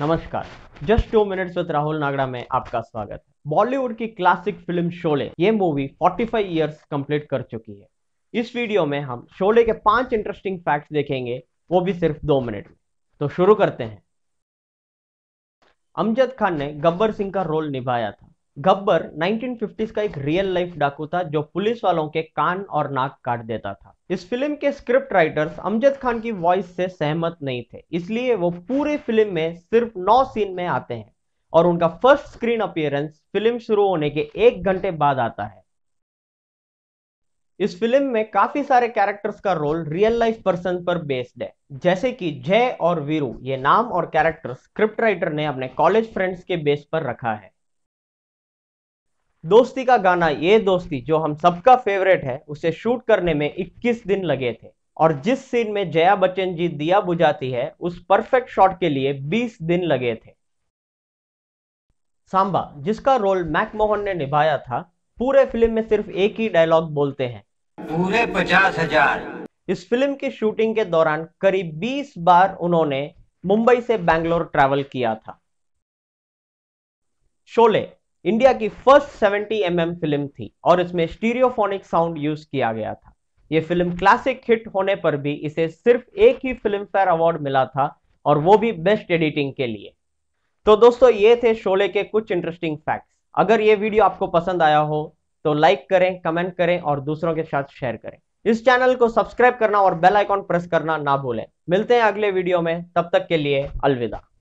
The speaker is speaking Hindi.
नमस्कार just two minutes with Rahul Nagda में आपका स्वागत है बॉलीवुड की क्लासिक फिल्म शोले ये मूवी 45 ईयर्स कंप्लीट कर चुकी है इस वीडियो में हम शोले के पांच इंटरेस्टिंग फैक्ट्स देखेंगे वो भी सिर्फ दो मिनट में तो शुरू करते हैं अमजद खान ने गब्बर सिंह का रोल निभाया था गब्बर 1950s का एक रियल लाइफ डाकू था जो पुलिस वालों के कान और नाक काट देता था इस फिल्म के स्क्रिप्ट राइटर्स अमजद खान की वॉइस से सहमत नहीं थे इसलिए वो पूरे फिल्म में सिर्फ नौ सीन में आते हैं और उनका फर्स्ट स्क्रीन अपियरेंस फिल्म शुरू होने के एक घंटे बाद आता है इस फिल्म में काफी सारे कैरेक्टर्स का रोल रियल लाइफ पर्सन पर बेस्ड है जैसे कि जय और वीरू ये नाम और कैरेक्टर स्क्रिप्ट राइटर ने अपने कॉलेज फ्रेंड्स के बेस पर रखा है दोस्ती का गाना ये दोस्ती जो हम सबका फेवरेट है उसे शूट करने में 21 दिन लगे थे और जिस सीन में जया बच्चन जी दिया बुझाती है उस परफेक्ट शॉट के लिए 20 दिन लगे थे सांबा जिसका रोल मैकमोहन ने निभाया था पूरे फिल्म में सिर्फ एक ही डायलॉग बोलते हैं पूरे पचास हजार इस फिल्म की शूटिंग के दौरान करीब बीस बार उन्होंने मुंबई से बैंगलोर ट्रैवल किया था शोले इंडिया की फर्स्ट 70 एम mm फिल्म थी और इसमें स्टीरियोफोनिक साउंड यूज किया गया था ये फिल्म क्लासिक हिट होने पर भी इसे सिर्फ एक ही फिल्म फेयर अवार्ड मिला था और वो भी बेस्ट एडिटिंग के लिए तो दोस्तों ये थे शोले के कुछ इंटरेस्टिंग फैक्ट्स अगर ये वीडियो आपको पसंद आया हो तो लाइक करें कमेंट करें और दूसरों के साथ शेयर करें इस चैनल को सब्सक्राइब करना और बेल आइकॉन प्रेस करना ना भूलें मिलते हैं अगले वीडियो में तब तक के लिए अलविदा